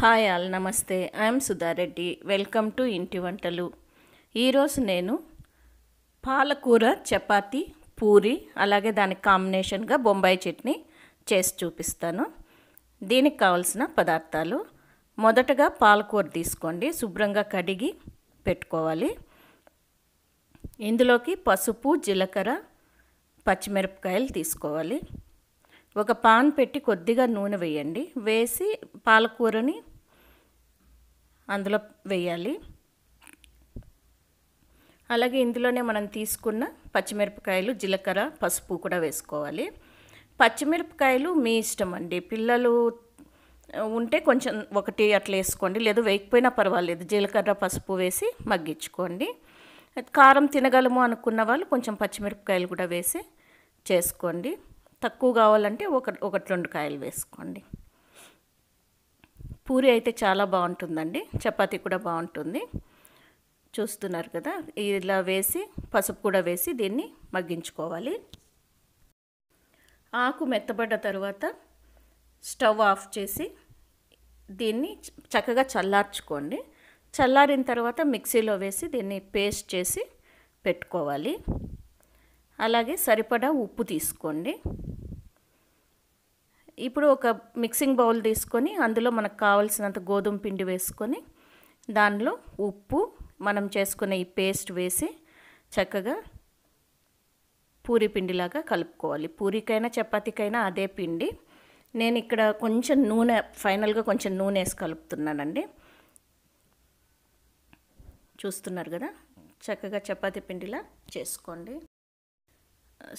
hi all నమస్తే I'm Sudha Reddy welcome to Inti Vantalu ఈరోజు నేను పాలకూర చపాతి పూరి అలాగే దానికి కాంబినేషన్గా బొంబాయి చట్నీ చేసి చూపిస్తాను దీనికి కావలసిన పదార్థాలు మొదటగా పాలకూర తీసుకోండి శుభ్రంగా కడిగి పెట్టుకోవాలి ఇందులోకి పసుపు జీలకర్ర పచ్చిమిరపకాయలు తీసుకోవాలి ఒక పాన్ పెట్టి కొద్దిగా నూనె వేయండి వేసి పాలకూరని అందులో వేయాలి అలాగే ఇందులోనే మనం తీసుకున్న పచ్చిమిరపకాయలు జీలకర్ర పసుపు కూడా వేసుకోవాలి పచ్చిమిరపకాయలు మీ ఇష్టం అండి పిల్లలు ఉంటే కొంచెం ఒకటి అట్లా వేసుకోండి లేదు వేయకపోయినా పర్వాలేదు జీలకర్ర పసుపు వేసి మగ్గించుకోండి కారం తినగలము అనుకున్న వాళ్ళు కొంచెం పచ్చిమిరపకాయలు కూడా వేసి చేసుకోండి తక్కువ కావాలంటే ఒక ఒకటి రెండు కాయలు వేసుకోండి పూరి అయితే చాలా బాగుంటుందండి చపాతీ కూడా బాగుంటుంది చూస్తున్నారు కదా ఇలా వేసి పసుపు కూడా వేసి దీన్ని మగ్గించుకోవాలి ఆకు మెత్తబడ్డ తర్వాత స్టవ్ ఆఫ్ చేసి దీన్ని చక్కగా చల్లార్చుకోండి చల్లారిన తర్వాత మిక్సీలో వేసి దీన్ని పేస్ట్ చేసి పెట్టుకోవాలి అలాగే సరిపడా ఉప్పు తీసుకోండి ఇప్పుడు ఒక మిక్సింగ్ బౌల్ తీసుకొని అందులో మనకు కావలసినంత గోధుమ పిండి వేసుకొని దానిలో ఉప్పు మనం చేసుకునే ఈ పేస్ట్ వేసి చక్కగా పూరి పిండిలాగా కలుపుకోవాలి పూరికైనా చపాతీకైనా అదే పిండి నేను ఇక్కడ కొంచెం నూనె ఫైనల్గా కొంచెం నూనె వేసి కలుపుతున్నానండి చూస్తున్నారు కదా చక్కగా చపాతీ పిండిలా చేసుకోండి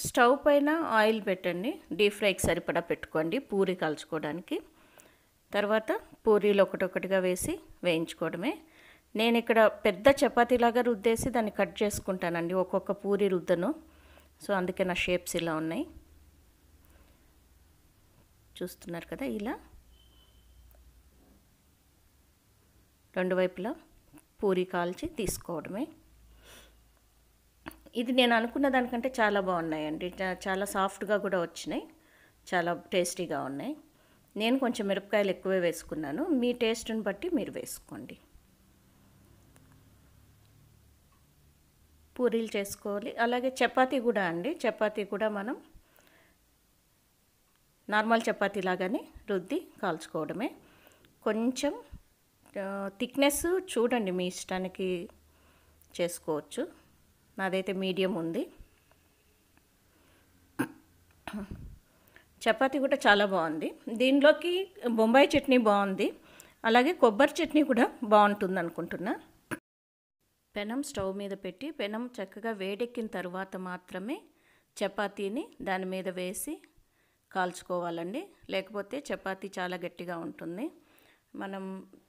స్టవ్ పైన ఆయిల్ పెట్టండి డీప్ ఫ్రైకి సరిపడా పెట్టుకోండి పూరి కాల్చుకోవడానికి తర్వాత పూరీలు ఒకటొకటిగా వేసి వేయించుకోవడమే నేను ఇక్కడ పెద్ద చపాతీలాగా రుద్దేసి దాన్ని కట్ చేసుకుంటానండి ఒక్కొక్క పూరి రుద్దను సో అందుకే నా షేప్స్ ఇలా ఉన్నాయి చూస్తున్నారు కదా ఇలా రెండు వైపులా పూరి కాల్చి తీసుకోవడమే ఇది నేను అనుకున్న దానికంటే చాలా బాగున్నాయండి చాలా సాఫ్ట్గా కూడా వచ్చినాయి చాలా టేస్టీగా ఉన్నాయి నేను కొంచెం మిరపకాయలు ఎక్కువే వేసుకున్నాను మీ టేస్ట్ని బట్టి మీరు వేసుకోండి పూరీలు చేసుకోవాలి అలాగే చపాతీ కూడా అండి చపాతీ కూడా మనం నార్మల్ చపాతీ లాగానే రుద్ది కాల్చుకోవడమే కొంచెం థిక్నెస్ చూడండి మీ ఇష్టానికి చేసుకోవచ్చు నాదైతే మీడియం ఉంది చపాతీ కూడా చాలా బాగుంది దీనిలోకి బొంబాయి చట్నీ బాగుంది అలాగే కొబ్బరి చట్నీ కూడా బాగుంటుంది అనుకుంటున్నా పెనం స్టవ్ మీద పెట్టి పెనం చక్కగా వేడెక్కిన తర్వాత మాత్రమే చపాతీని దాని మీద వేసి కాల్చుకోవాలండి లేకపోతే చపాతీ చాలా గట్టిగా ఉంటుంది మనం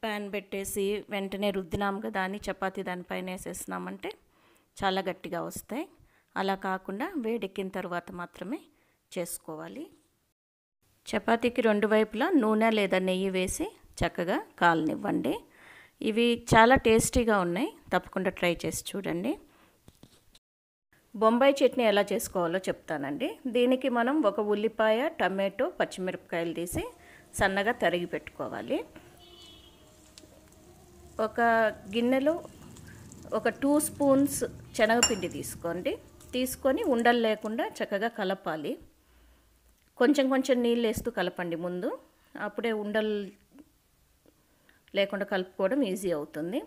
ప్యాన్ పెట్టేసి వెంటనే రుద్దినాం కదా అని చపాతీ దానిపైన వేసేసినామంటే చాలా గట్టిగా వస్తాయి అలా కాకుండా వేడెక్కిన తర్వాత మాత్రమే చేసుకోవాలి చపాతీకి రెండు వైపులా నూనె లేదా నెయ్యి వేసి చక్కగా కాలనివ్వండి ఇవి చాలా టేస్టీగా ఉన్నాయి తప్పకుండా ట్రై చేసి చూడండి బొంబాయి చట్నీ ఎలా చేసుకోవాలో చెప్తానండి దీనికి మనం ఒక ఉల్లిపాయ టమాటో పచ్చిమిరపకాయలు తీసి సన్నగా తరిగి పెట్టుకోవాలి ఒక గిన్నెలో ఒక టూ స్పూన్స్ శనగపిండి తీసుకోండి తీసుకొని ఉండలు లేకుండా చక్కగా కలపాలి కొంచెం కొంచెం నీళ్ళు వేస్తూ కలపండి ముందు అప్పుడే ఉండలు లేకుండా కలుపుకోవడం ఈజీ అవుతుంది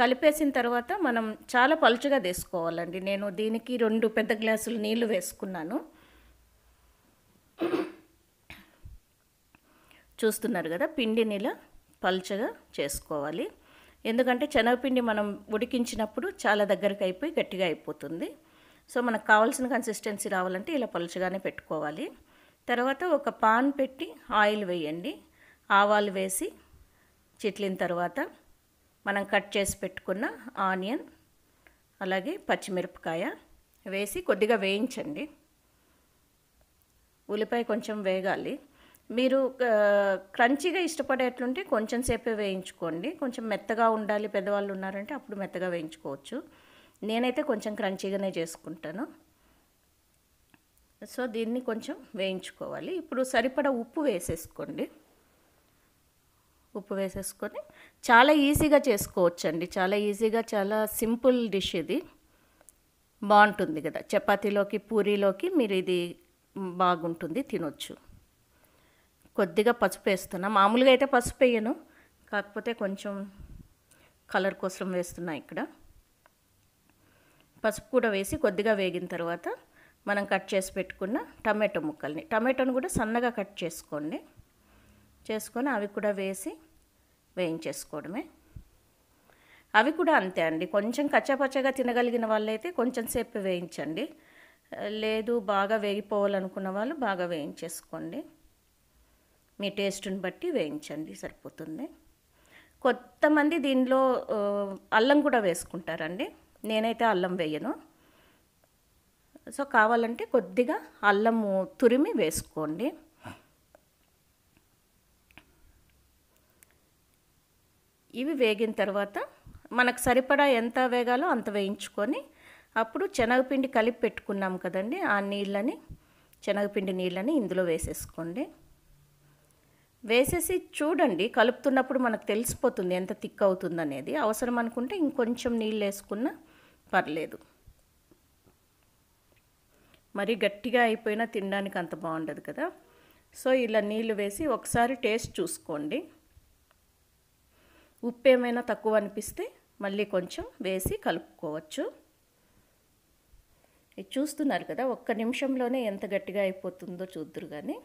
కలిపేసిన తర్వాత మనం చాలా పలుచగా తీసుకోవాలండి నేను దీనికి రెండు పెద్ద గ్లాసులు నీళ్లు వేసుకున్నాను చూస్తున్నారు కదా పిండి నీళ్ళ పలుచగా చేసుకోవాలి ఎందుకంటే శనగపిండి మనం ఉడికించినప్పుడు చాలా దగ్గరికి అయిపోయి గట్టిగా అయిపోతుంది సో మనకు కావాల్సిన కన్సిస్టెన్సీ రావాలంటే ఇలా పలుచగానే పెట్టుకోవాలి తర్వాత ఒక పాన్ పెట్టి ఆయిల్ వేయండి ఆవాలు వేసి చిట్లిన తర్వాత మనం కట్ చేసి పెట్టుకున్న ఆనియన్ అలాగే పచ్చిమిరపకాయ వేసి కొద్దిగా వేయించండి ఉల్లిపాయ కొంచెం వేగాలి మీరు క్రంచీగా ఇష్టపడేట్లుంటే కొంచెం సేపే వేయించుకోండి కొంచెం మెత్తగా ఉండాలి పెద్దవాళ్ళు ఉన్నారంటే అప్పుడు మెత్తగా వేయించుకోవచ్చు నేనైతే కొంచెం క్రంచీగానే చేసుకుంటాను సో దీన్ని కొంచెం వేయించుకోవాలి ఇప్పుడు సరిపడా ఉప్పు వేసేసుకోండి ఉప్పు వేసేసుకొని చాలా ఈజీగా చేసుకోవచ్చండి చాలా ఈజీగా చాలా సింపుల్ డిష్ ఇది బాగుంటుంది కదా చపాతీలోకి పూరీలోకి మీరు ఇది బాగుంటుంది తినొచ్చు కొద్దిగా పసుపు వేస్తున్నా మామూలుగా అయితే పసుపు వేయను కాకపోతే కొంచెం కలర్ కోసం వేస్తున్నా ఇక్కడ పసుపు కూడా వేసి కొద్దిగా వేగిన తర్వాత మనం కట్ చేసి పెట్టుకున్న టమాటో ముక్కల్ని టమాటోని కూడా సన్నగా కట్ చేసుకోండి చేసుకొని అవి కూడా వేసి వేయించేసుకోవడమే అవి కూడా అంతే అండి కొంచెం కచ్చాపచ్చగా తినగలిగిన వాళ్ళైతే కొంచెం సేపు వేయించండి లేదు బాగా వేగిపోవాలనుకున్న వాళ్ళు బాగా వేయించేసుకోండి మీ టేస్ట్ని బట్టి వేయించండి సరిపోతుంది కొంతమంది దీనిలో అల్లం కూడా వేసుకుంటారండి నేనైతే అల్లం వేయను సో కావాలంటే కొద్దిగా అల్లము తురిమి వేసుకోండి ఇవి వేగిన తర్వాత మనకు సరిపడా ఎంత వేగాలో అంత వేయించుకొని అప్పుడు శనగపిండి కలిపి పెట్టుకున్నాం కదండి ఆ నీళ్ళని శనగపిండి నీళ్ళని ఇందులో వేసేసుకోండి వేసేసి చూడండి కలుపుతున్నప్పుడు మనకు తెలిసిపోతుంది ఎంత థిక్ అవుతుంది అనేది అవసరం అనుకుంటే ఇంకొంచెం నీళ్ళు వేసుకున్నా పర్లేదు మరి గట్టిగా అయిపోయినా తినడానికి అంత బాగుండదు కదా సో ఇలా నీళ్ళు వేసి ఒకసారి టేస్ట్ చూసుకోండి ఉప్పు ఏమైనా తక్కువ అనిపిస్తే మళ్ళీ కొంచెం వేసి కలుపుకోవచ్చు ఇది చూస్తున్నారు కదా ఒక్క నిమిషంలోనే ఎంత గట్టిగా అయిపోతుందో చూద్దరు కానీ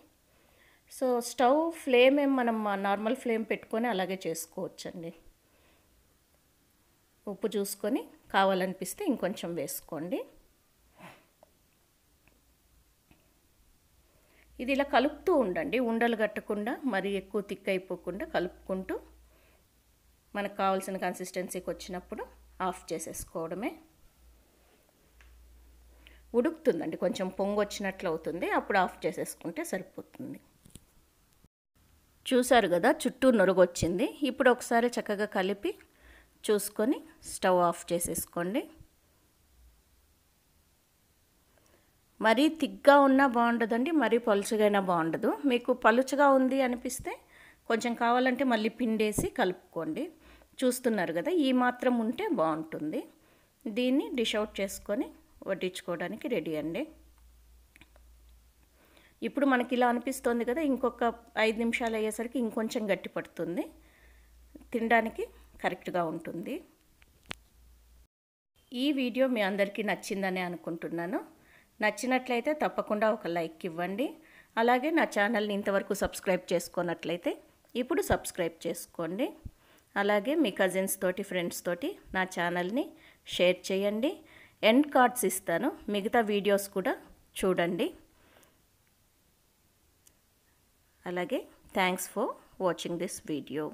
సో స్టవ్ ఫ్లేమ్ ఏం మనం నార్మల్ ఫ్లేమ్ పెట్టుకొని అలాగే చేసుకోవచ్చండి ఉప్పు చూసుకొని కావాలనిపిస్తే ఇంకొంచెం వేసుకోండి ఇది ఇలా కలుపుతూ ఉండండి ఉండలు కట్టకుండా మరీ ఎక్కువ థిక్ అయిపోకుండా కలుపుకుంటూ మనకు కావాల్సిన కన్సిస్టెన్సీకి వచ్చినప్పుడు ఆఫ్ చేసేసుకోవడమే ఉడుకుతుందండి కొంచెం పొంగు వచ్చినట్లు అవుతుంది అప్పుడు ఆఫ్ చేసేసుకుంటే సరిపోతుంది చూశారు కదా చుట్టూ వచ్చింది ఇప్పుడు ఒకసారి చక్కగా కలిపి చూసుకొని స్టవ్ ఆఫ్ చేసేసుకోండి మరీ తిగ్గా ఉన్నా బాగుండదండి మరీ పలుచగైనా బాగుండదు మీకు పలుచగా ఉంది అనిపిస్తే కొంచెం కావాలంటే మళ్ళీ పిండేసి కలుపుకోండి చూస్తున్నారు కదా ఈ మాత్రం ఉంటే బాగుంటుంది దీన్ని డిష్ అవుట్ చేసుకొని వడ్డించుకోవడానికి రెడీ అండి ఇప్పుడు మనకి ఇలా అనిపిస్తుంది కదా ఇంకొక ఐదు నిమిషాలు అయ్యేసరికి ఇంకొంచెం గట్టి పడుతుంది తినడానికి కరెక్ట్గా ఉంటుంది ఈ వీడియో మీ అందరికీ నచ్చిందని అనుకుంటున్నాను నచ్చినట్లయితే తప్పకుండా ఒక లైక్ ఇవ్వండి అలాగే నా ఛానల్ని ఇంతవరకు సబ్స్క్రైబ్ చేసుకున్నట్లయితే ఇప్పుడు సబ్స్క్రైబ్ చేసుకోండి అలాగే మీ కజిన్స్ తోటి ఫ్రెండ్స్ తోటి నా ఛానల్ని షేర్ చేయండి ఎండ్ కార్డ్స్ ఇస్తాను మిగతా వీడియోస్ కూడా చూడండి అలాగే thanks for watching this video